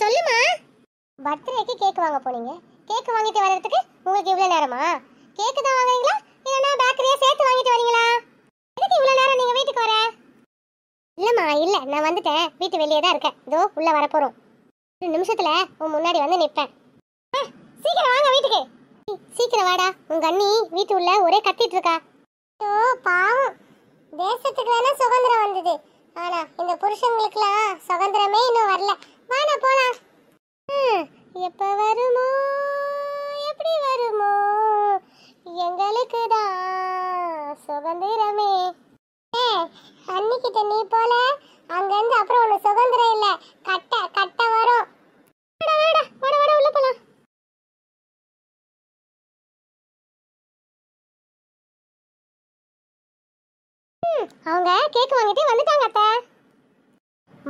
சொல்லுமா பர்த்டேக்கு கேக் வாங்க போனீங்க கேக் வாங்கிட்டு வர்றதுக்கு உங்களுக்கு இவ்வளவு நேரமா கேக் தான் வாங்குறீங்களா இல்லைன்னா பேக்கரியா சேர்த்து வாங்கிட்டு வரீங்களா எதுக்கு இவ்வளோ நேரம் நீங்க வீட்டுக்கு வர இல்லைம்மா இல்லை நான் வந்துட்டேன் வீட்டு வெளியே தான் இருக்கேன் இதோ உள்ளே வரப்போகிறோம் ஒரு நிமிஷத்துல உன் முன்னாடி வந்து நிற்பேன் சீக்கிரம் வாங்க வீட்டுக்கு சீக்கிரம் வாடா உங்க அண்ணி வீட்டு உள்ள ஒரே கத்திட்டு இருக்கா ஓ பாவம் தேசத்துக்கு வேணா சுதந்திரம் வந்தது ஆனா இந்த புருஷங்களுக்குலாம் சுதந்திரமே இன்னும் வரல வாடா போலாம் எப்ப வருமோ எப்படி வருமோ எங்களுக்கு சுதந்திரமே ஏ அன்னிக்கிட்ட நீ போல அங்கேருந்து அப்புறம் உனக்கு சுதந்திரம் இல்லை கட்ட கட்ட வரும் அவங்க கேக் வாங்கிட்டு வந்துட்டாங்க அத்தை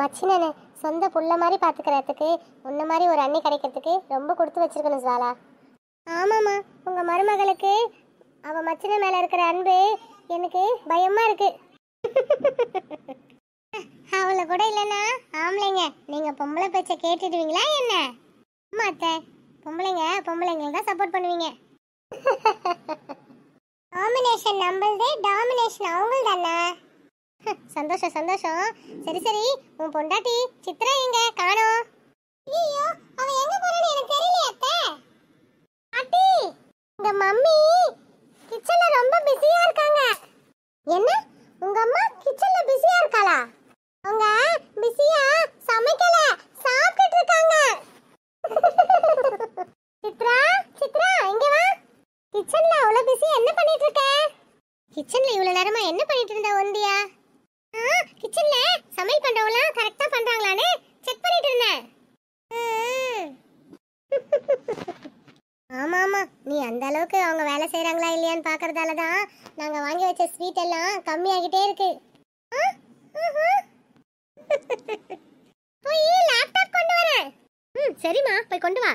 மச்சினனு சொந்த புள்ள மாதிரி பார்த்துக்கிறதுக்கு உன்ன மாதிரி ஒரு அண்ணி கிடைக்கிறதுக்கு ரொம்ப கொடுத்து வச்சிருக்கணும் ஜாலா ஆமாம்மா உங்கள் மருமகளுக்கு அவள் மச்சின மேலே இருக்கிற அன்பு எனக்கு பயமாக இருக்கு அவளை கூட இல்லைன்னா ஆம்பளைங்க நீங்கள் பொம்பளை பேச்சை கேட்டுடுவீங்களா என்ன ஆமா பொம்பளைங்க பொம்பளைங்களுக்கு தான் சப்போர்ட் பண்ணுவீங்க டாமினேஷன் நம்மளதே டாமினேஷன் அவங்கள்தானே சந்தோஷம் சந்தோஷம் சரி சரி உன் பொண்டாட்டி சித்ரா எங்க காணோம் ஐயோ அவ எங்க போறான்னு எனக்கு தெரியல அத்தை அட்டி உங்க மம்மி கிச்சன்ல ரொம்ப பிஸியா இருக்காங்க என்ன உங்க அம்மா கிச்சன்ல பிஸியா இருக்காளா அவங்க பிஸியா சமைக்கல சாப்பிட்டுட்டு இருக்காங்க சித்ரா சித்ரா இங்க வா கிச்சன்ல அவ்வளவு பிஸியா என்ன பண்ணிட்டு இருக்க கிச்சன்ல இவ்வளவு நேரமா என்ன பண்ணிட்டு இருந்த ஒந்தியா கிச்சன்ல சமையல் பண்றவங்க கரெக்டா பண்றாங்களான்னு செக் பண்ணிட்டு இருந்தேன் ஆமா ஆமா நீ அந்த அளவுக்கு அவங்க வேலை செய்யறாங்களா இல்லையான்னு பாக்குறதால தான் நாங்க வாங்கி வச்ச ஸ்வீட் எல்லாம் கம்மியாகிட்டே இருக்கு போய் லேப்டாப் கொண்டு வரேன் ம் சரிம்மா போய் கொண்டு வா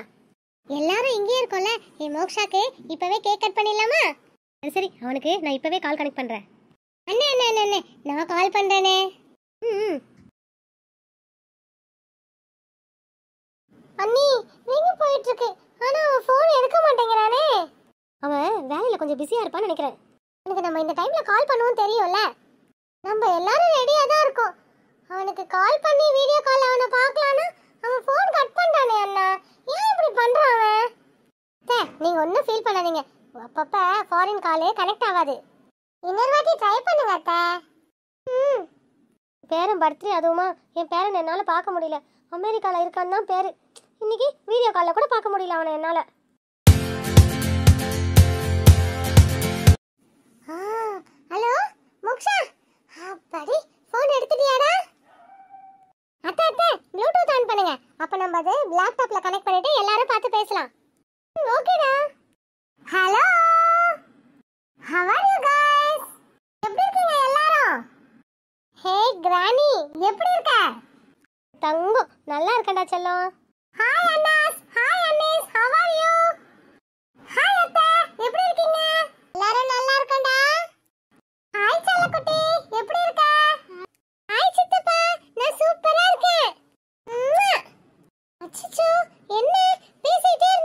எல்லாரும் இங்கேயே இருக்கோம்ல என் மோக்ஷாக்கு இப்பவே கேக் கட் பண்ணிடலாமா சரி அவனுக்கு நான் இப்பவே கால் கனெக்ட் பண்றேன் அண்ணே அண்ணே அண்ணே நான் கால் பண்ணுறேனே ம் அண்ணி ரிங் போயிட்டு இருக்கு ஆனா அவன் ஃபோன் எடுக்க மாட்டேங்கிறானே அவன் வேலையில கொஞ்சம் பிஸியா இருப்பான்னு நினைக்கிறேன் எனக்கு நம்ம இந்த டைம்ல கால் பண்ணவும் தெரியும்ல நம்ம எல்லாரும் ரெடியா தான் இருக்கோம் அவனுக்கு கால் பண்ணி வீடியோ கால் அவனை பார்க்கலானா அவன் ஃபோன் கட் பண்றானே அண்ணா ஏன் இப்படி பண்றான் அவன் நீங்க ஒன்றும் ஃபீல் பண்ணாதீங்க அப்பப்ப ஃபாரின் காலே கனெக்ட் ஆகாது இன்னொரு வாட்டி ட்ரை பண்ணுங்க அத்தை ம் பேரன் பர்த்டே அதுவுமா என் பேரன் என்னால் பார்க்க முடியல அமெரிக்காவில் இருக்கான்னு தான் பேர் இன்னைக்கு வீடியோ காலில் கூட பார்க்க முடியல அவனை என்னால் ஹலோ மோக்ஷா அப்படி ஃபோன் எடுத்துட்டியாடா அத்தை அத்தை ப்ளூடூத் ஆன் பண்ணுங்க அப்போ நம்ம அது லேப்டாப்பில் கனெக்ட் பண்ணிட்டு எல்லாரும் பார்த்து பேசலாம் ஓகேடா ஹலோ கிரானி எப்படி இருக்க தங்கு நல்லா இருக்கடா செல்லம் ஹாய் அண்ணாஸ் ஹாய் அண்ணேஸ் ஹவ் ஆர் யூ ஹாய் அத்தா எப்படி இருக்கீங்க எல்லாரும் நல்லா இருக்கடா ஹாய் குட்டி எப்படி இருக்க ஹாய் சித்தப்பா நான் சூப்பரா இருக்கேன் அச்சச்சோ என்ன பேசிட்டே